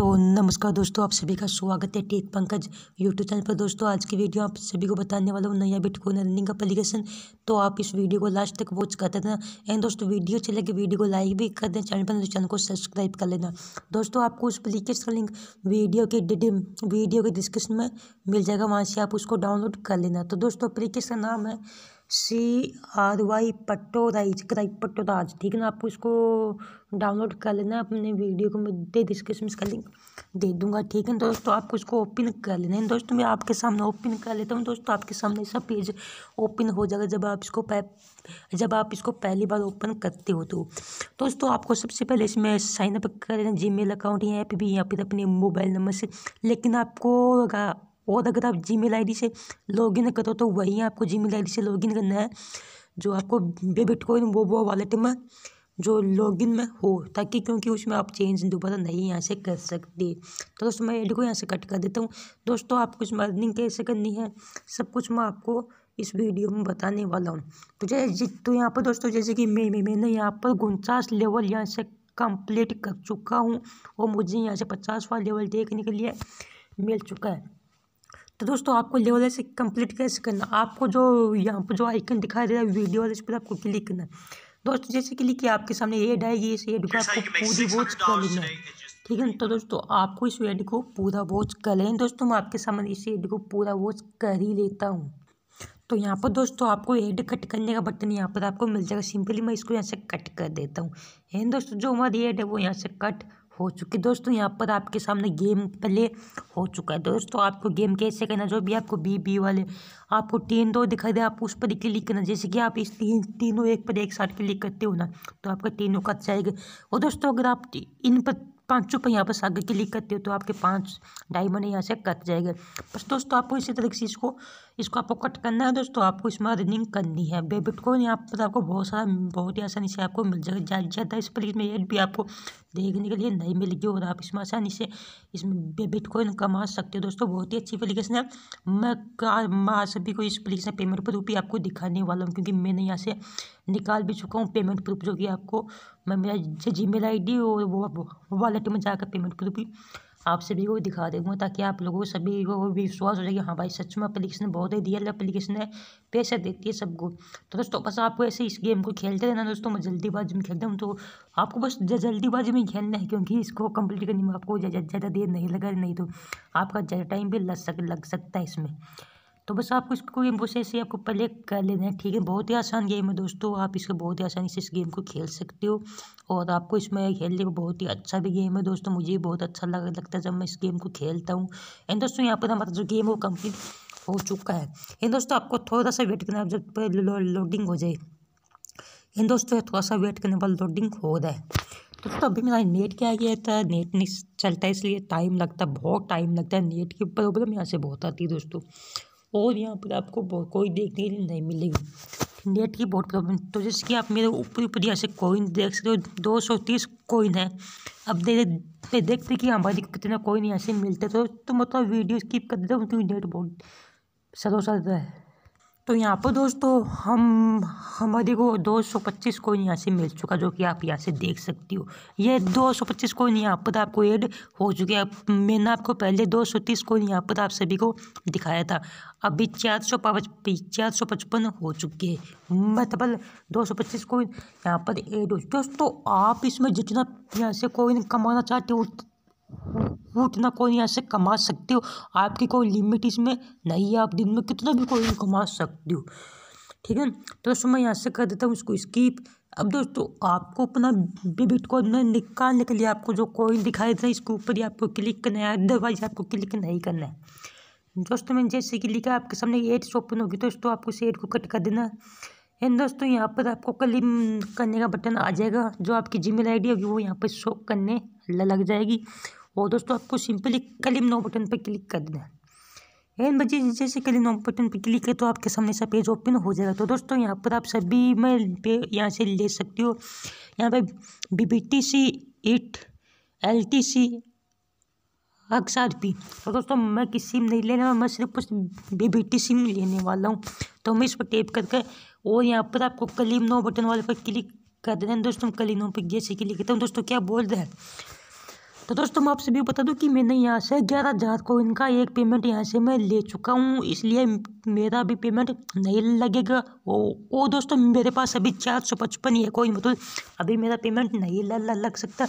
तो नमस्कार दोस्तों आप सभी का स्वागत है टेक पंकज यूट्यूब चैनल पर दोस्तों आज की वीडियो आप सभी को बताने वाला हूँ नया बिटकॉइन अर्निंग एप्लीकेशन तो आप इस वीडियो को लास्ट तक वॉच करते रहना एंड दोस्तों वीडियो चले लगे वीडियो को लाइक भी कर दें चैनल पर चैनल तो को सब्सक्राइब कर लेना दोस्तों आपको उस अप्लीकेशन का लिंक वीडियो के वीडियो के डिस्क्रिप्शन में मिल जाएगा वहाँ से आप उसको डाउनलोड कर लेना तो दोस्तों अप्लीकेशन का नाम है सी आर वाई पट्टो राइज राइट पट्टो राज ठीक है ना आपको इसको डाउनलोड कर लेना है अपने वीडियो को मैं डिस्क्रिप्शन में इसका लिंक दे दूंगा ठीक है दोस्तों आपको इसको ओपन कर लेना है दोस्तों मैं आपके सामने ओपन कर लेता हूँ दोस्तों आपके सामने सब पेज ओपन हो जाएगा जब आप इसको जब आप इसको पहली बार ओपन करते हो तो दोस्तों आपको सबसे पहले इसमें साइन अप कर लेना जी मेल अकाउंट या ऐप भी या फिर अपने मोबाइल नंबर से लेकिन आपको और अगर आप जी आई डी से लॉगिन करो तो वही आपको जी आई डी से लॉगिन करना है जो आपको डेबिट वो वो वॉलेट में जो लॉगिन में हो ताकि क्योंकि उसमें आप चेंज दोबारा नहीं यहाँ से कर सकते तो दोस्तों मैं एडी को यहाँ से कट कर देता हूँ दोस्तों आपको इसमें अर्निंग कैसे करनी है सब कुछ मैं आपको इस वीडियो में बताने वाला हूँ तो जैसे तो यहाँ पर दोस्तों जैसे कि मैं मैंने यहाँ पर उनचास लेवल यहाँ से कंप्लीट कर चुका हूँ और मुझे यहाँ से पचासवा लेवल देखने के लिए मिल चुका है तो दोस्तों आपको ले वाले से कंप्लीट कैसे करना आपको जो यहाँ पर जो आइकन दिखाई दे रहा है वीडियो वाले इस पर आपको क्लिक करना दोस्तों जैसे क्लिक किया आपके सामने एड आएगी इस एड को आपको पूरी वॉच कर लेना है ठीक है तो दोस्तों आपको इस एड को पूरा वॉच कर लें दोस्तों मैं आपके सामने इस एड को पूरा वॉच कर ही लेता हूँ तो यहाँ पर दोस्तों आपको हेड कट करने का बटन यहाँ पर आपको मिल जाएगा सिंपली मैं इसको यहाँ से कट कर देता हूँ है दोस्तों जो हमारी हेड है वो यहाँ से कट हो चुकी दोस्तों यहाँ पर आपके सामने गेम प्ले हो चुका है दोस्तों आपको गेम कैसे करना जो भी आपको बी बी वाले आपको तीन दो दिखाई दे आपको उस पर क्लिक करना जैसे कि आप इस तीन तीनों एक पर एक साथ क्लिक करते हो ना तो आपका तीनों का जाएगा और दोस्तों अगर आप इन पर पाँचों पर यहाँ पर आगे क्लिक करते हो तो आपके पाँच डायमंड यहाँ से कट जाएगा बस दोस्तों आपको इसी तरीके से इसको इसको आपको कट करना है दोस्तों आपको इसमें अर्निंग करनी है बेबिटकॉइन यहाँ पर आपको बहुत सारा बहुत ही आसानी से आपको मिल जाएगा ज़्यादा ज़्यादा इस पर इसमें एड भी आपको देखने के लिए नहीं मिलेगी और आप इसमें आसानी से इसमें बेबिटकॉइन कमा सकते हो दोस्तों बहुत ही अच्छी एप्लीकेशन है मैं मैं सभी को इस एप्लीकेशन पेमेंट प्रूफ भी आपको दिखाने वाला हूँ क्योंकि मैंने यहाँ से निकाल भी चुका हूँ पेमेंट प्रूफ जो कि आपको मैं मेरा जी मेल आई डी और वो वॉलेट में जाकर पेमेंट प्रूफ भी आप सभी को दिखा देगा ताकि आप लोगों को सभी को विश्वास हो जाए कि हाँ भाई सच में अप्लीकेशन बहुत ही रियल अप्लीकेशन है पैसे देती है सबको तो दोस्तों बस आपको ऐसे इस गेम को खेलते रहना दोस्तों मैं जल्दीबाजी में खेलता हूँ तो आपको बस जल्दीबाजी में खेलना है क्योंकि इसको कंप्लीट करने में आपको ज़्यादा देर नहीं लगा नहीं तो आपका ज़्यादा टाइम भी लग सक लग सकता है इसमें तो बस आपको इसको गेम प्रोसेस ही आपको पहले कर लेना है ठीक है बहुत ही आसान गेम है दोस्तों आप इसको बहुत ही आसानी से इस गेम को खेल सकते हो और आपको इसमें खेलने में बहुत ही अच्छा भी गेम है दोस्तों मुझे बहुत अच्छा लग लगता है जब मैं इस गेम को खेलता हूँ एंड दोस्तों यहाँ पर हमारा जो गेम है वो कम्प्लीट हो चुका है एंड दोस्तों आपको थोड़ा सा वेट करना जब लोडिंग हो जाए इन दोस्तों थोड़ा सा वेट करने वाला लोडिंग हो रहा है तो दोस्तों अभी मेरा नेट क्या गया था नेट नहीं चलता इसलिए टाइम लगता है बहुत टाइम लगता है नेट की प्रॉब्लम यहाँ से बहुत आती है दोस्तों और यहाँ पर आपको कोई देखने के लिए नहीं मिलेगी नेट की बहुत प्रॉब्लम तो जैसे कि आप मेरे ऊपर ऊपर यहाँ से कोइन देख सकते हो दो सौ तीस कोइन है अब दे, दे देखते कि हमारी कितना कोइन यहाँ से मिलते तो, तो मतलब वीडियो स्किप कर देते हो क्योंकि नेट बहुत सरोसा रहता है तो यहाँ पर दोस्तों हम हमारे को 225 कोइन यहाँ से मिल चुका जो कि आप यहाँ से देख सकती हो ये 225 कोइन यहाँ पर आपको ऐड हो चुके हैं मैंने आपको पहले 230 कोइन यहाँ पर आप सभी को दिखाया था अभी चार सौ चार सौ पचपन हो चुके हैं मतलब दो सौ पच्चीस कोइन यहाँ पर ऐड हो दोस्तों आप इसमें जितना यहाँ से कोइन कमाना चाहते हो वो उतना कोई यहाँ से कमा सकते हो आपकी कोई लिमिट इसमें नहीं है आप दिन में कितना भी कोई कमा सकते हो ठीक है तो दोस्तों मैं यहाँ से कर देता हूँ इसको स्कीप अब दोस्तों आपको अपना बिबिट में निकालने के लिए आपको जो कोइन दिखाई दे रहा है इसके ऊपर ही आपको क्लिक करना है अदरवाइज आपको क्लिक नहीं करना है दोस्तों मैंने जैसे कि लिखा आपके सामने एड ओपन होगी तो दोस्तों आपको इस एड को कट कर देना एंड दोस्तों यहाँ पर आपको क्लिक करने का बटन आ जाएगा जो आपकी जीमेल मेल होगी वो यहाँ पर शो करने लग जाएगी और दोस्तों आपको सिंपली कलिम नो बटन पर क्लिक कर देना है एन बजे जैसे कलिम नो बटन पर क्लिक है तो आपके सामने ऐसा पेज ओपन हो जाएगा तो दोस्तों यहाँ पर आप सभी में पे यहाँ से ले सकते हो यहाँ पर बी बी टी सी इट एल टी सी अक्सर पी और दोस्तों मैं किसी सिम नहीं लेने वाला मैं सिर्फ उस बी बी टी सिम लेने वाला हूँ तो मैं इस पर टेप करके और यहाँ पर आपको कलीम नो बटन वाले पर क्लिक कर देना दोस्तों कलीम नो पर जैसे क्लिक करता हूँ दोस्तों क्या बोल रहे हैं तो दोस्तों मैं आप सभी को बता दूं कि मैंने यहाँ से ग्यारह हज़ार को इनका एक पेमेंट यहाँ से मैं ले चुका हूँ इसलिए मेरा भी पेमेंट नहीं लगेगा ओ ओ दोस्तों मेरे पास अभी चार सौ पचपन है कोई मतलब अभी मेरा पेमेंट नहीं ल, ल, लग सकता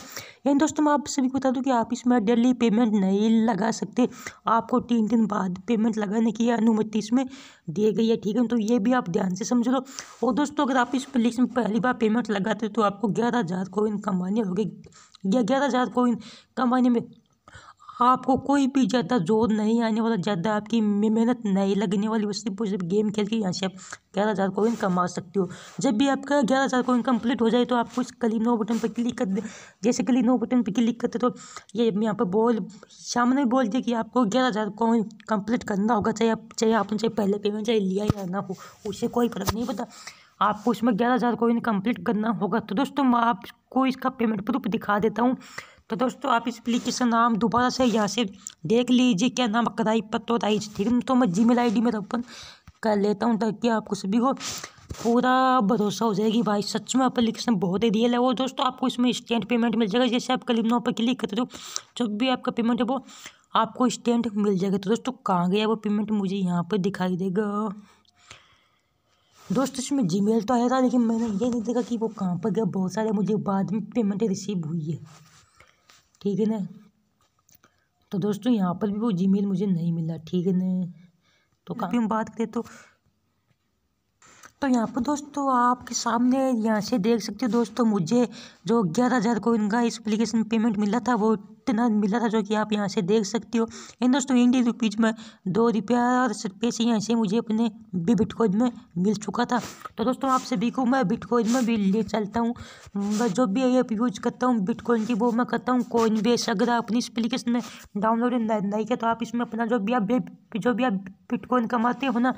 यानी दोस्तों मैं आप सभी को बता दूँ कि आप इसमें डेली पेमेंट नहीं लगा सकते आपको तीन दिन बाद पेमेंट लगाने की अनुमति इसमें दी गई है ठीक है तो ये भी आप ध्यान से समझ लो और दोस्तों अगर आप इस प्लेस में पहली बार पेमेंट लगाते हो तो आपको ग्यारह हज़ार कोइन कमाने होगी या ग्यारह हज़ार कोइन कमाने में आपको कोई भी ज़्यादा जोर नहीं आने वाला ज़्यादा आपकी मेहनत नहीं लगने वाली वो सिर्फ सिर्फ गेम खेल के यहाँ से आप ग्यारह हज़ार कोइन कमा सकते हो जब भी आपका ग्यारह हज़ार कोइन कंप्लीट हो जाए तो आपको इस कली नो बटन पर क्लिक कर दे जैसे कली नो बटन पर क्लिक करते तो ये यहाँ पर बोल सामने बोल दिया कि आपको ग्यारह हज़ार कोइन कम्प्लीट करना होगा चाहे आप चाहे आपने चाहे पहले पेमेंट चाहे लिया या ना हो उससे कोई फर्क नहीं पता आपको इसमें ग्यारह हज़ार कोइन कंप्लीट करना होगा तो दोस्तों मैं आपको इसका पेमेंट प्रूफ दिखा देता हूँ तो दोस्तों आप इस अप्लीकेशन नाम दोबारा से यहाँ से देख लीजिए क्या नाम कराई पत्तो राइज ठीक है तो मैं जी मेल में ओपन कर लेता हूँ ताकि आपको सभी को पूरा भरोसा हो जाएगी भाई सच में अप्लीकेशन बहुत ही रियल है और दोस्तों आपको इसमें स्टैंड पेमेंट मिल जाएगा जैसे आप कलिमनों पर क्लिक करते हो जो भी आपका पेमेंट है वो आपको स्टैंड मिल जाएगा तो दोस्तों कहाँ गया वो पेमेंट मुझे यहाँ पर दिखाई देगा दोस्त इसमें जीमेल तो आया था लेकिन मैंने ये नहीं देखा कि वो कहाँ पर गया बहुत सारे मुझे बाद में पेमेंट रिसीव हुई है ठीक है ना तो दोस्तों यहाँ पर भी वो जीमेल मुझे नहीं मिला ठीक है ना तो काफ़ी हम बात करें तो तो यहाँ पर दोस्तों आपके सामने यहाँ से देख सकते हो दोस्तों मुझे जो ग्यारह हज़ार को इनका इस एप्लीकेशन पेमेंट मिला था वो से ना मिला था जो कि आप यहाँ से देख सकते हो एंड दोस्तों इंडियन रुपीज़ में दो रुपया और पैसे यहाँ से मुझे अपने भी बिटकॉइन में मिल चुका था तो दोस्तों आप सभी को मैं बिटकॉइन में भी ले चलता हूँ मैं जो भी ऐप यूज करता हूँ बिटकॉइन की वो मैं करता हूँ कोइन बेस अगर अपनी एप्लीकेशन में डाउनलोड नहीं किया तो आप इसमें अपना जो भी आप जो भी आप बिटकॉइन कमाते हो ना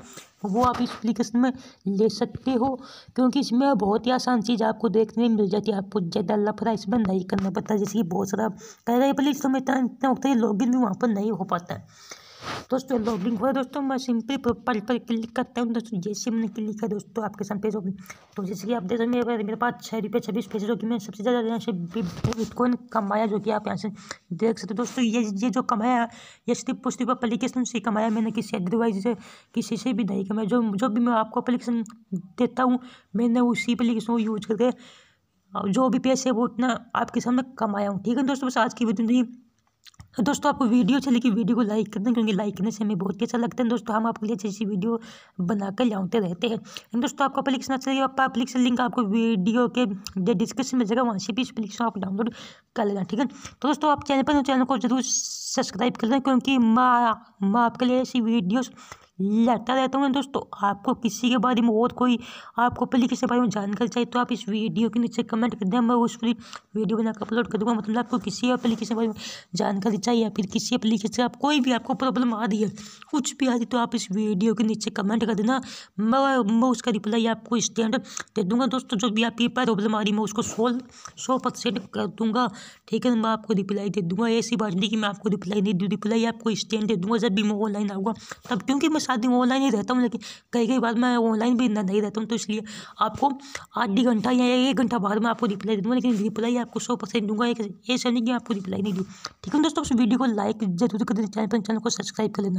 वो आप इस एप्लीकेशन में ले सकते हो क्योंकि इसमें बहुत ही आसान चीज़ आपको देखने मिल जाती है आपको ज़्यादा लफड़ा इसमें नहीं करना पड़ता जैसे कि बहुत सारा कह रहे कंप्लीट समय टाइम इतना होता है लॉगिन भी वहाँ पर नहीं हो पाता है दोस्तों लॉगिन हुआ दोस्तों मैं सिंपली प्रोफाइल पर क्लिक करता हूँ दोस्तों जैसे मैंने क्लिक किया दोस्तों आपके सामने पेज ओपन तो जैसे कि आप देख सकते हैं मेरे पास छः रुपये छब्बीस पेज जो कि मैं सबसे ज़्यादा यहाँ से बिटकॉइन कमाया जो कि आप यहाँ से देख सकते हो दोस्तों ये ये जो कमाया ये सिर्फ पुस्तक अप्लीकेशन से कमाया मैंने किसी अदरवाइज से किसी से भी नहीं कमाया जो जो भी मैं आपको अप्लीकेशन देता हूँ मैंने उसी अप्लीकेशन को यूज करके जो भी पैसे वो उतना आपके सामने कम आया हूँ ठीक है दोस्तों बस आज की वीडियो तो दोस्तों आपको वीडियो अच्छी लगी वीडियो को लाइक कर दें क्योंकि लाइक करने से हमें बहुत ही अच्छा लगता है दोस्तों हम आपके लिए अच्छी अच्छी वीडियो बनाकर लाते रहते हैं दोस्तों आपको अपलिकेशन अच्छा लगेगा आप एप्लीकेशन लिंक आपको वीडियो के डिस्क्रिप्शन में जगह वहाँ से भी इस एप्लीकेशन आप डाउनलोड कर लेना ठीक है तो दोस्तों आप चैनल पर तो चैनल को जरूर सब्सक्राइब कर लें क्योंकि माँ माँ आपके लिए ऐसी वीडियोज़ लगता रहता हूँ दोस्तों आपको किसी के बारे में और कोई आपको अपलिकेशन के बारे में जानकारी चाहिए तो आप इस वीडियो के नीचे कमेंट कर दें मैं उस वीडियो बनाकर अपलोड कर दूँगा मतलब आपको किसी अपलिकेशन के बारे में जानकारी समस्या या फिर किसी एप्लीकेशन आप कोई भी आपको प्रॉब्लम आ रही है कुछ भी आ रही तो आप इस वीडियो के नीचे कमेंट कर देना मैं मैं उसका रिप्लाई आपको स्टैंड दे दूंगा दोस्तों जो भी आपकी प्रॉब्लम आ रही मैं उसको सोल्व सौ परसेंट कर दूंगा ठीक है मैं आपको रिप्लाई दे दूंगा ऐसी बात नहीं कि मैं आपको रिप्लाई नहीं दूँ रिप्लाई आपको स्टैंड दे दूंगा जब भी मैं ऑनलाइन आऊँगा तब क्योंकि मैं शादी ऑनलाइन ही रहता हूँ लेकिन कई कई बार मैं ऑनलाइन भी नहीं रहता हूँ तो इसलिए आपको आधी घंटा या एक घंटा बाद में आपको रिप्लाई दे दूँगा लेकिन रिप्लाई आपको सौ परसेंट दूंगा एक ऐसा नहीं कि आपको रिप्लाई नहीं दूँ ठीक है दोस्तों वीडियो को लाइक जरूर कर देना चैनल पर चैनल को सब्सक्राइब कर लेना